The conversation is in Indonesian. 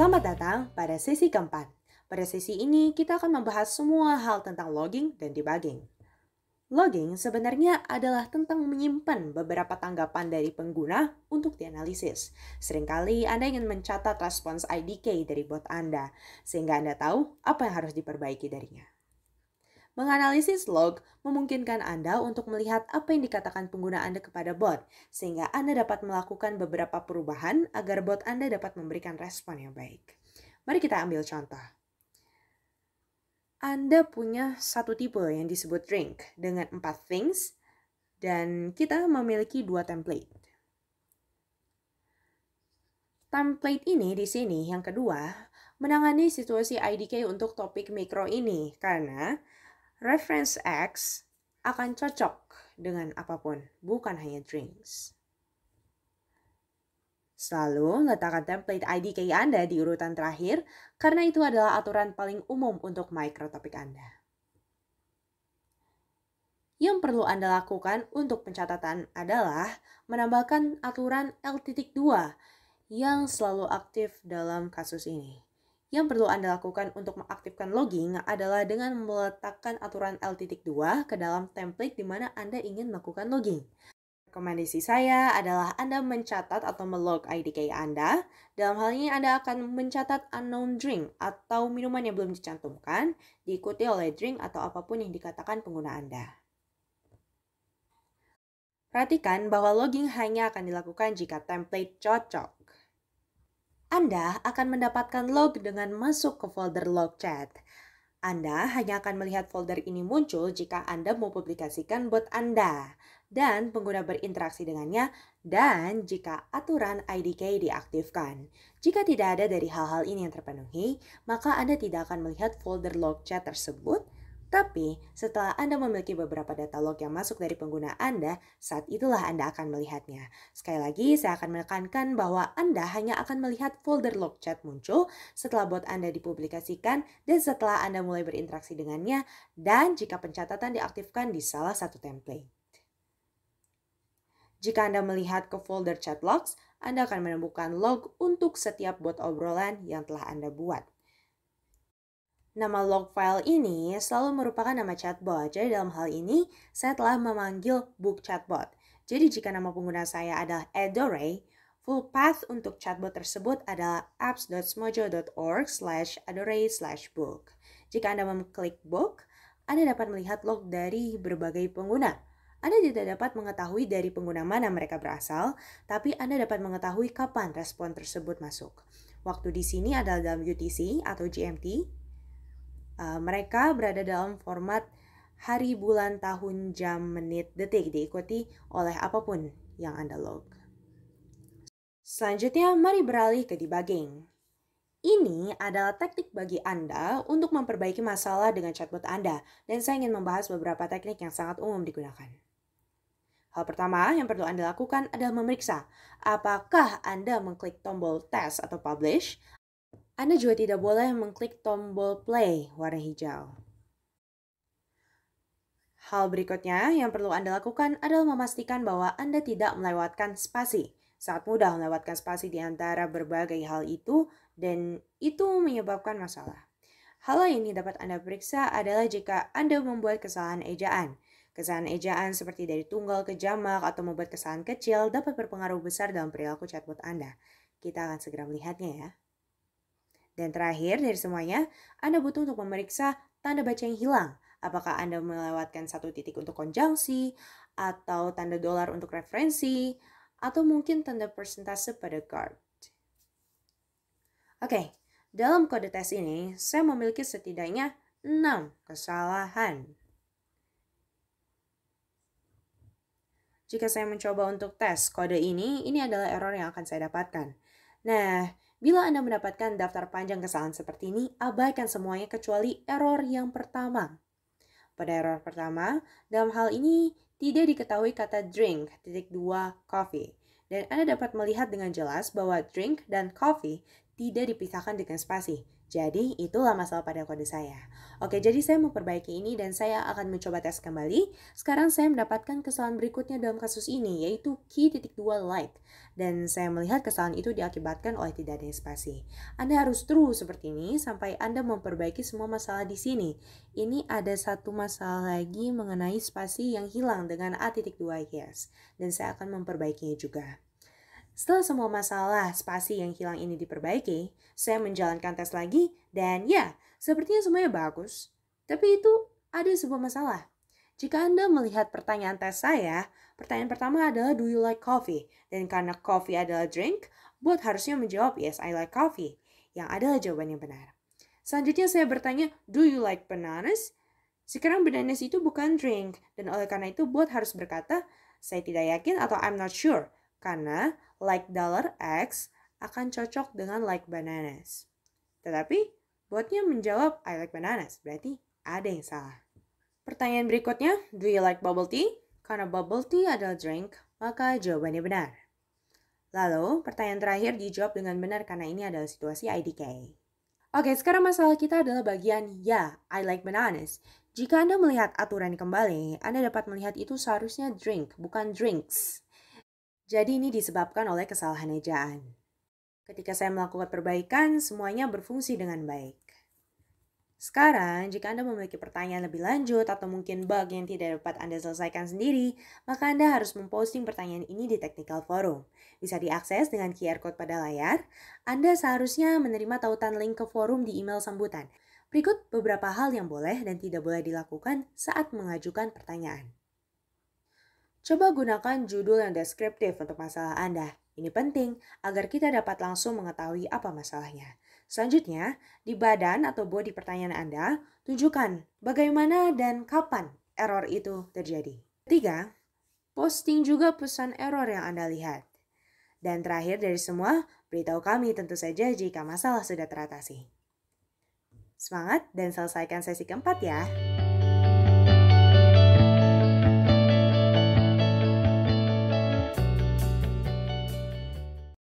Selamat datang pada sesi keempat. Pada sesi ini, kita akan membahas semua hal tentang logging dan debugging. Logging sebenarnya adalah tentang menyimpan beberapa tanggapan dari pengguna untuk dianalisis. Seringkali Anda ingin mencatat respons IDK dari bot Anda, sehingga Anda tahu apa yang harus diperbaiki darinya. Menganalisis log memungkinkan Anda untuk melihat apa yang dikatakan pengguna Anda kepada bot, sehingga Anda dapat melakukan beberapa perubahan agar bot Anda dapat memberikan respon yang baik. Mari kita ambil contoh. Anda punya satu tipe yang disebut drink dengan empat things, dan kita memiliki dua template. Template ini di sini yang kedua menangani situasi IDK untuk topik mikro ini karena Reference X akan cocok dengan apapun, bukan hanya drinks. Selalu letakkan template IDK Anda di urutan terakhir karena itu adalah aturan paling umum untuk mikrotopik Anda. Yang perlu Anda lakukan untuk pencatatan adalah menambahkan aturan L.2 yang selalu aktif dalam kasus ini. Yang perlu Anda lakukan untuk mengaktifkan logging adalah dengan meletakkan aturan L.2 ke dalam template di mana Anda ingin melakukan logging. Rekomendasi saya adalah Anda mencatat atau melog IDK Anda. Dalam hal ini Anda akan mencatat unknown drink atau minuman yang belum dicantumkan, diikuti oleh drink atau apapun yang dikatakan pengguna Anda. Perhatikan bahwa logging hanya akan dilakukan jika template cocok. Anda akan mendapatkan log dengan masuk ke folder log chat. Anda hanya akan melihat folder ini muncul jika Anda mau publikasikan bot Anda dan pengguna berinteraksi dengannya dan jika aturan IDK diaktifkan. Jika tidak ada dari hal-hal ini yang terpenuhi, maka Anda tidak akan melihat folder log chat tersebut tapi, setelah Anda memiliki beberapa data log yang masuk dari pengguna Anda, saat itulah Anda akan melihatnya. Sekali lagi, saya akan menekankan bahwa Anda hanya akan melihat folder log chat muncul setelah bot Anda dipublikasikan dan setelah Anda mulai berinteraksi dengannya dan jika pencatatan diaktifkan di salah satu template. Jika Anda melihat ke folder chat logs, Anda akan menemukan log untuk setiap bot obrolan yang telah Anda buat. Nama log file ini selalu merupakan nama chatbot. Jadi dalam hal ini, saya telah memanggil book chatbot. Jadi jika nama pengguna saya adalah Edore, full path untuk chatbot tersebut adalah apps.smojo.org slash adore slash book. Jika Anda mengklik book, Anda dapat melihat log dari berbagai pengguna. Anda tidak dapat mengetahui dari pengguna mana mereka berasal, tapi Anda dapat mengetahui kapan respon tersebut masuk. Waktu di sini adalah dalam UTC atau GMT, Eh, mereka berada dalam format hari, bulan, tahun, jam, menit, detik diikuti oleh apapun yang Anda log. Selanjutnya, mari beralih ke debugging. Ini adalah teknik bagi Anda untuk memperbaiki masalah dengan chatbot Anda, dan saya ingin membahas beberapa teknik yang sangat umum digunakan. Hal pertama yang perlu Anda lakukan adalah memeriksa apakah Anda mengklik tombol test atau publish anda juga tidak boleh mengklik tombol play warna hijau. Hal berikutnya yang perlu Anda lakukan adalah memastikan bahwa Anda tidak melewatkan spasi. Saat mudah melewatkan spasi di antara berbagai hal itu dan itu menyebabkan masalah. Hal lain yang dapat Anda periksa adalah jika Anda membuat kesalahan ejaan. Kesalahan ejaan seperti dari tunggal ke jamak atau membuat kesalahan kecil dapat berpengaruh besar dalam perilaku chatbot Anda. Kita akan segera melihatnya ya. Dan terakhir dari semuanya, Anda butuh untuk memeriksa tanda baca yang hilang. Apakah Anda melewatkan satu titik untuk konjungsi, atau tanda dolar untuk referensi, atau mungkin tanda persentase pada card. Oke, okay, dalam kode tes ini, saya memiliki setidaknya 6 kesalahan. Jika saya mencoba untuk tes kode ini, ini adalah error yang akan saya dapatkan. Nah, bila Anda mendapatkan daftar panjang kesalahan seperti ini, abaikan semuanya kecuali error yang pertama. Pada error pertama, dalam hal ini tidak diketahui kata drink, titik dua, coffee. Dan Anda dapat melihat dengan jelas bahwa drink dan coffee tidak dipisahkan dengan spasi. Jadi itulah masalah pada kode saya. Oke, jadi saya memperbaiki ini dan saya akan mencoba tes kembali. Sekarang saya mendapatkan kesalahan berikutnya dalam kasus ini, yaitu key titik dua like. Dan saya melihat kesalahan itu diakibatkan oleh tidak ada spasi. Anda harus true seperti ini sampai Anda memperbaiki semua masalah di sini. Ini ada satu masalah lagi mengenai spasi yang hilang dengan A titik dua yes. Dan saya akan memperbaikinya juga. Setelah semua masalah spasi yang hilang ini diperbaiki, saya menjalankan tes lagi dan ya, sepertinya semuanya bagus. Tapi itu ada sebuah masalah. Jika Anda melihat pertanyaan tes saya, pertanyaan pertama adalah do you like coffee? Dan karena coffee adalah drink, buat harusnya menjawab yes I like coffee, yang adalah jawaban yang benar. Selanjutnya saya bertanya, do you like bananas? Sekarang bananas itu bukan drink, dan oleh karena itu buat harus berkata, saya tidak yakin atau I'm not sure, karena like dollar X akan cocok dengan like bananas. Tetapi, botnya menjawab I like bananas, berarti ada yang salah. Pertanyaan berikutnya, do you like bubble tea? Karena bubble tea adalah drink, maka jawabannya benar. Lalu, pertanyaan terakhir dijawab dengan benar karena ini adalah situasi IDK. Oke, sekarang masalah kita adalah bagian ya, I like bananas. Jika Anda melihat aturan kembali, Anda dapat melihat itu seharusnya drink, bukan drinks. Jadi ini disebabkan oleh kesalahan ejaan. Ketika saya melakukan perbaikan, semuanya berfungsi dengan baik. Sekarang, jika Anda memiliki pertanyaan lebih lanjut atau mungkin bug yang tidak dapat Anda selesaikan sendiri, maka Anda harus memposting pertanyaan ini di Technical Forum. Bisa diakses dengan QR Code pada layar. Anda seharusnya menerima tautan link ke forum di email sambutan. Berikut beberapa hal yang boleh dan tidak boleh dilakukan saat mengajukan pertanyaan. Coba gunakan judul yang deskriptif untuk masalah Anda. Ini penting agar kita dapat langsung mengetahui apa masalahnya. Selanjutnya, di badan atau body pertanyaan Anda, tunjukkan bagaimana dan kapan error itu terjadi. Ketiga, posting juga pesan error yang Anda lihat. Dan terakhir dari semua, beritahu kami tentu saja jika masalah sudah teratasi. Semangat dan selesaikan sesi keempat ya!